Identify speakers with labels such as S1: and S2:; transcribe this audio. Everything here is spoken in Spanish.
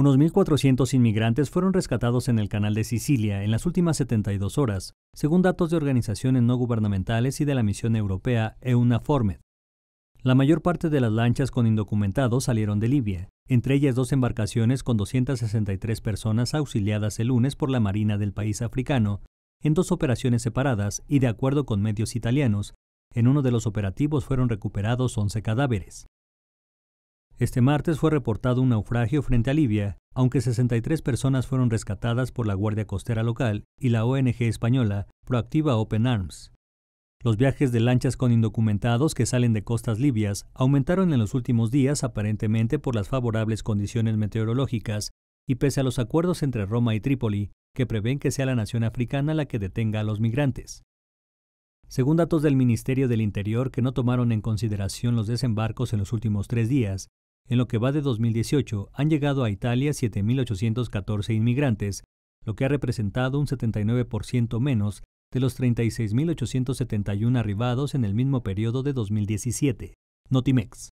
S1: Unos 1.400 inmigrantes fueron rescatados en el canal de Sicilia en las últimas 72 horas, según datos de organizaciones no gubernamentales y de la misión europea EUNAFORMED. La mayor parte de las lanchas con indocumentados salieron de Libia, entre ellas dos embarcaciones con 263 personas auxiliadas el lunes por la Marina del país africano, en dos operaciones separadas y de acuerdo con medios italianos, en uno de los operativos fueron recuperados 11 cadáveres. Este martes fue reportado un naufragio frente a Libia, aunque 63 personas fueron rescatadas por la Guardia Costera local y la ONG española Proactiva Open Arms. Los viajes de lanchas con indocumentados que salen de costas libias aumentaron en los últimos días aparentemente por las favorables condiciones meteorológicas y pese a los acuerdos entre Roma y Trípoli, que prevén que sea la nación africana la que detenga a los migrantes. Según datos del Ministerio del Interior que no tomaron en consideración los desembarcos en los últimos tres días, en lo que va de 2018, han llegado a Italia 7.814 inmigrantes, lo que ha representado un 79% menos de los 36.871 arribados en el mismo periodo de 2017. Notimex.